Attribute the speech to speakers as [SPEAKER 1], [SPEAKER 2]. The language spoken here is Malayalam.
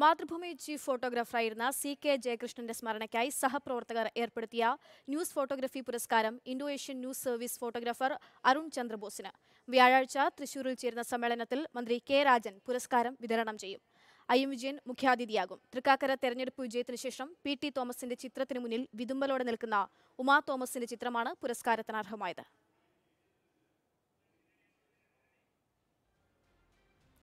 [SPEAKER 1] മാതൃഭൂമി ചീഫ് ഫോട്ടോഗ്രാഫറായിരുന്ന സി കെ ജയകൃഷ്ണന്റെ സ്മരണയ്ക്കായി സഹപ്രവർത്തകർ ഏർപ്പെടുത്തിയ ന്യൂസ് ഫോട്ടോഗ്രഫി പുരസ്കാരം Indo Asian news service photographer Arun ചന്ദ്രബോസിന് വ്യാഴാഴ്ച തൃശൂരിൽ ചേരുന്ന സമ്മേളനത്തിൽ മന്ത്രി കെ രാജൻ പുരസ്കാരം വിതരണം ചെയ്യും ഐ എം വിജയൻ മുഖ്യാതിഥിയാകും തൃക്കാക്കര തെരഞ്ഞെടുപ്പ് വിജയത്തിനുശേഷം പി ടി തോമസിന്റെ ചിത്രത്തിന് മുന്നിൽ വിതുമ്പലോടെ നിൽക്കുന്ന ഉമാ തോമസിന്റെ ചിത്രമാണ് പുരസ്കാരത്തിന് അർഹമായത്